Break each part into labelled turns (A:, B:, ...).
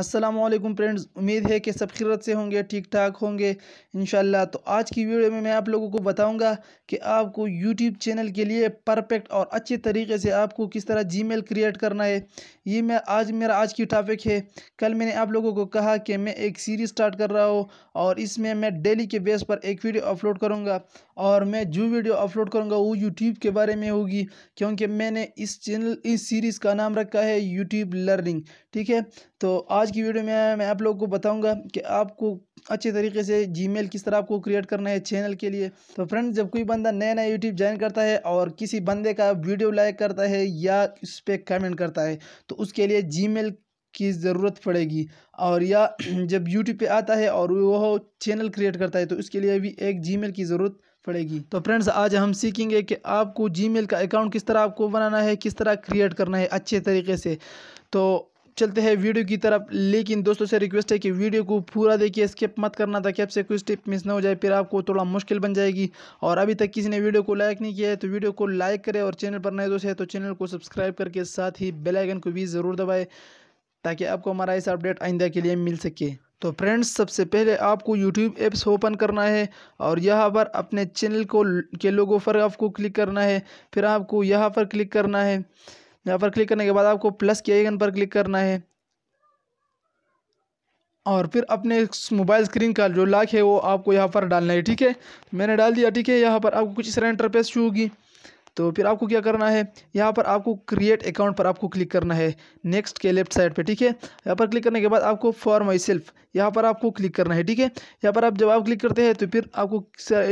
A: Aslam friends उम्मीद है कि सब खिरत से होंगे ठीक ठाक होंगे इन तो आज की वीडियो में मैं आप लोगों को बताऊंगा कि आपको यूट्यूब चैनल के लिए परफेक्ट और अच्छे तरीके से आपको किस तरह मेल क्रिएट करना है ये मैं आज मेरा आज की टॉपिक है कल मैंने आप लोगों को कहा कि मैं एक सीरीज़ स्टार्ट कर रहा हूँ और इसमें मैं डेली के बेस पर एक वीडियो अपलोड करूँगा और मैं जो वीडियो अपलोड करूँगा वो यूट्यूब के बारे में होगी क्योंकि मैंने इस चैनल इस सीरीज़ का नाम रखा है यूट्यूब लर्निंग ठीक है तो आज की वीडियो में मैं आप लोगों को बताऊँगा कि आपको अच्छे तरीके से जीमेल किस तरह आपको क्रिएट करना है चैनल के लिए तो फ्रेंड जब कोई बंदा नया नया यूट्यूब ज्वाइन करता है और किसी बंदे का वीडियो लाइक करता है या उस पर कमेंट करता है तो उसके लिए जीमेल की ज़रूरत पड़ेगी और या जब यूट्यूब पे आता है और वह चैनल क्रिएट करता है तो उसके लिए भी एक जीमेल की ज़रूरत पड़ेगी तो फ्रेंड्स आज हम सीखेंगे कि आपको जी का अकाउंट किस तरह आपको बनाना है किस तरह क्रिएट करना है अच्छे तरीके से तो चलते हैं वीडियो की तरफ लेकिन दोस्तों से रिक्वेस्ट है कि वीडियो को पूरा देखिए स्किप मत करना ताकि आपसे कोई स्टिप मिस ना हो जाए फिर आपको थोड़ा मुश्किल बन जाएगी और अभी तक किसी ने वीडियो को लाइक नहीं किया है तो वीडियो को लाइक करें और चैनल पर नए दोस्त है तो चैनल को सब्सक्राइब करके साथ ही बेलाइकन को भी ज़रूर दबाए ताकि आपको हमारा ऐसा अपडेट आइंदा के लिए मिल सके तो फ्रेंड्स सबसे पहले आपको यूट्यूब ऐप्स ओपन करना है और यहाँ पर अपने चैनल को के लोगों पर आपको क्लिक करना है फिर आपको यहाँ पर क्लिक करना है यहाँ पर क्लिक करने के बाद आपको प्लस के आइकन पर क्लिक करना है और फिर अपने मोबाइल स्क्रीन का जो लाख है वो आपको यहाँ पर डालना है ठीक है मैंने डाल दिया ठीक है यहाँ पर आपको कुछ इस तरह इंटरफेस होगी तो फिर आपको क्या करना है यहाँ पर आपको क्रिएट अकाउंट पर आपको क्लिक करना है नेक्स्ट के लेफ्ट साइड पे ठीक है यहाँ पर क्लिक करने के बाद आपको फॉर माई सेल्फ यहाँ पर आपको क्लिक करना है ठीक है यहाँ पर आप जब आप क्लिक करते हैं तो फिर आपको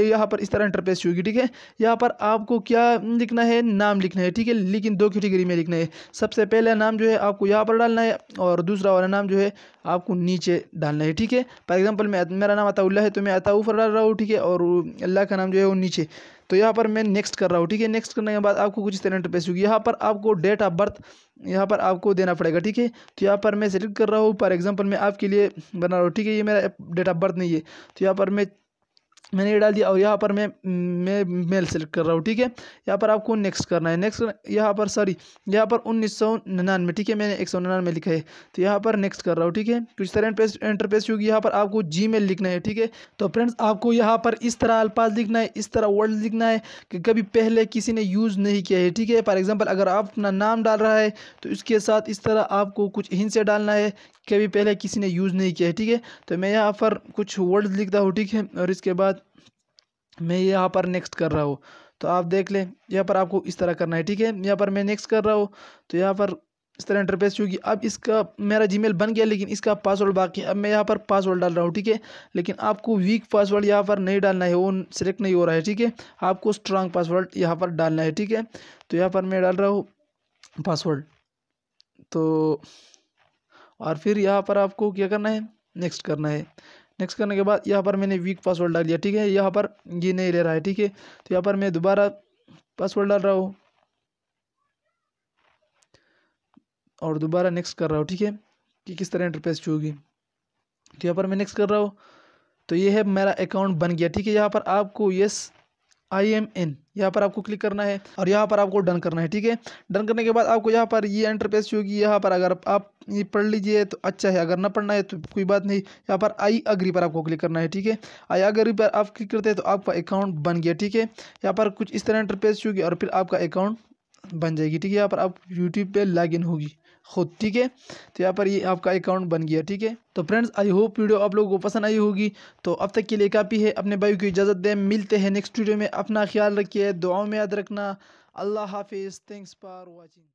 A: यहाँ पर इस तरह इंटरपेस होगी ठीक है यहाँ पर आपको क्या लिखना है नाम लिखना है ठीक है लेकिन दो कैटेगरी में लिखना है सबसे पहला नाम जो है आपको यहाँ पर डालना है और दूसरा वाला नाम जो है आपको नीचे डालना है ठीक है फॉर एग्जाम्पल मैं मेरा नाम अताउल्ला है तो मैं अताऊ पर डाल रहा हूँ ठीक है और अल्लाह का नाम जो है वो नीचे तो यहाँ पर मैं नेक्स्ट कर रहा हूँ ठीक है नेक्स्ट करने के बाद आपको कुछ इस तरह इंटरफेस होगी यहाँ पर आपको डेट ऑफ बर्थ यहाँ पर आपको देना पड़ेगा ठीक है तो यहाँ पर मैं सेलेक्ट कर रहा हूँ फॉर एग्जाम्पल मैं आपके लिए बना रहा हूँ ठीक है ये मेरा डेट ऑफ बर्थ नहीं है तो यहाँ पर मैं मैंने ये डाल दिया और यहाँ पर मैं मैं मेल सेलेक्ट कर रहा हूँ ठीक है यहाँ पर आपको नेक्स्ट करना है नेक्स्ट यहाँ पर सॉरी यहाँ पर उन्नीस सौ निन्यानवे ठीक है मैंने एक सौ निन्यानवे लिखा है तो यहाँ पर नेक्स्ट कर रहा हूँ ठीक है कुछ तो तरह पेज एंटर क्योंकि यहाँ पर आपको जी लिखना है ठीक है तो फ्रेंड्स आपको यहाँ पर इस तरह अल्पाज लिखना है इस तरह वर्ड लिखना है कि कभी पहले किसी ने यूज़ नहीं किया है ठीक है फॉर एग्जाम्पल अगर आप अपना नाम डाल रहा है तो इसके साथ इस तरह आपको कुछ हिंस डालना है कभी पहले किसी ने यूज़ नहीं किया है ठीक है तो मैं यहाँ पर कुछ वर्ड्स लिखता हूँ ठीक है और इसके बाद मैं यहाँ पर नेक्स्ट कर रहा हूँ तो आप देख लें यहाँ पर आपको इस तरह करना है ठीक है यहाँ पर मैं नेक्स्ट कर रहा हूँ तो यहाँ पर इस तरह इंटरफेस होगी अब इसका मेरा जीमेल बन गया लेकिन इसका पासवर्ड बाकी है अब मैं यहाँ पर पासवर्ड डाल रहा हूँ ठीक है लेकिन आपको वीक पासवर्ड यहाँ पर नहीं डालना है वो सिलेक्ट नहीं हो रहा है ठीक है आपको स्ट्रांग पासवर्ड यहाँ पर डालना है ठीक है तो यहाँ पर मैं डाल रहा हूँ पासवर्ड तो और फिर यहाँ पर आपको क्या करना है नेक्स्ट करना है नेक्स्ट करने के बाद यहाँ पर मैंने वीक पासवर्ड डाल दिया ठीक है यहाँ पर ये नहीं ले रहा है ठीक है तो यहाँ पर मैं दोबारा पासवर्ड डाल रहा हूँ और दोबारा नेक्स्ट कर रहा हूँ ठीक है कि किस तरह इंटरफेस होगी तो यहाँ पर मैं नेक्स्ट कर रहा हूँ तो ये है मेरा अकाउंट बन गया ठीक है यहाँ पर आपको यस आई एम एन यहाँ पर आपको क्लिक करना है और यहाँ पर आपको डन करना है ठीक है डन करने के बाद आपको यहाँ पर ये एंटर होगी यहाँ पर अगर आप ये पढ़ लीजिए तो अच्छा है अगर ना पढ़ना है तो कोई बात नहीं यहाँ पर आई अग्री पर आपको क्लिक करना है ठीक है आई अग्री पर आप क्लिक करते हैं तो आपका अकाउंट बन गया ठीक है यहाँ पर कुछ इस तरह एंटर होगी और फिर आपका अकाउंट बन जाएगी ठीक है यहाँ पर आप यूट्यूब पर लॉगिन होगी खुद ठीक है तो यहाँ पर ये आपका अकाउंट बन गया ठीक है तो फ्रेंड्स आई होप वीडियो आप लोगों को पसंद आई होगी तो अब तक के लिए काफ़ी है अपने भाई को इजाज़त दें मिलते हैं नेक्स्ट वीडियो में अपना ख्याल रखिए दुआओं में याद रखना अल्लाह हाफिज़ थैंक्स फॉर वॉचिंग